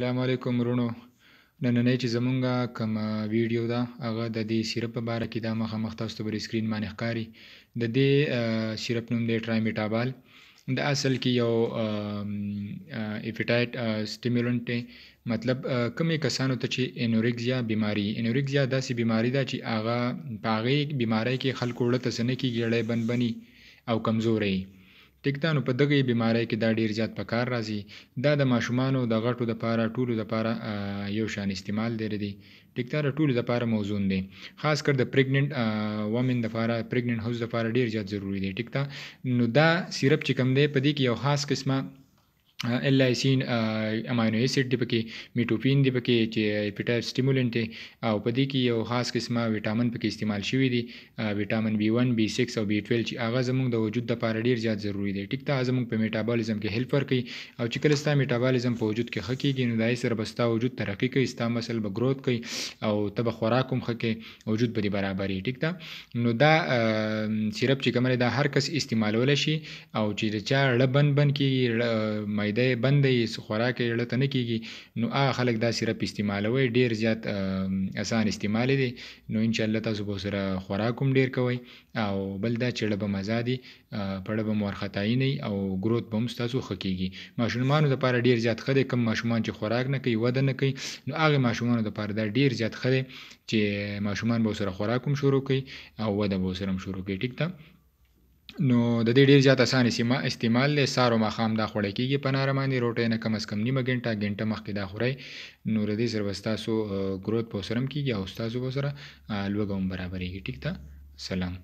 سلام علیکم ورونو نننۍ چې زمونږه کوم ویډیو ده هغه د دې سیرپ په باره کې دا مخامخ تاسو ته بر سکرین باندې ښکاري د دې سیرپ نوم دی ټرایمیټابال د اصل کې یو ایپیټایټ سټیمولنټ دی مطلب کمی کسانو ته چې انوریکزیا بیماری انوریکزیا داسې بیماری ده چې هغه په هغې بیماری کې خلکو وړه تسنه کېږي ړی بند بني او کمزوری ټیک دا نو په دغه بیماری کې دا ډیر زیات په کار راځي دا د ماشومانو د غټو د پاره ټولو د پاره یو شان استعمال دی لري ټیک دا ټولو د پاره موزون دی خاص کر د پریګننت وومن د پاره پریګننت هوز د پاره ډیر زیات ضروری دی ټیک دا نو دا سیرپ چې کوم دی په دې کې یو خاص قسمه الایسین امینو اسید دی پکې میټوپین دی پکې چې اپټاپ سټیمولنت دی او پدې کې یو خاص قسمه وټامین پکې استعمال شوی دی وټامین B1 B6 او B12 چې هغه زموږ د وجود لپاره ډیر زیات ضروری دی ټیک ته زموږ په میټابولیزم کې هیلپ ورکي او چې کله ستا میټابولیزم په وجود کې خکېږي نو دای سره بستا وجود ترقی کوي ستا مسل به گروث کوي او تبه خوراک هم خکې وجود به برابرې ټیک ده نو دا سیرپ چې کومره دا هر کس استعمالول شي او چې چا لبن بن کې معده بنده یي څه خوراک یې زړه ته نه کیږي نو هغه خلک دا سیرپ استعمالوي ډیر زیات اسان استعمال دی نو ان شاء الله تاسو به سره خوراک هم ډیر کوئ او بل دا چې ډبه مزه دي پړه به مورختای نه او ګروت به هم تاسو خکېږي ماشومانو لپاره ډیر زیات خدي کم ماشومان چې خوراک نه کوي وده نه کوي نو هغه ماشومان لپاره دا ډیر زیات خدي چې ماشومان به سره خوراک هم شروع کوي او وده به سره هم شروع کوي ټیک ده نو د دې ډیر زیات اسانه سیمه استعمال له سارو مخام دا خوړی کیږي په نار باندې روټۍ نه کم از کم نیمه غنټه غنټه مخکې دا خوري نو د دې سره تاسو ګروث په سرم کیږي او تاسو به سره لوګوم برابرېږي ټیک ده سلام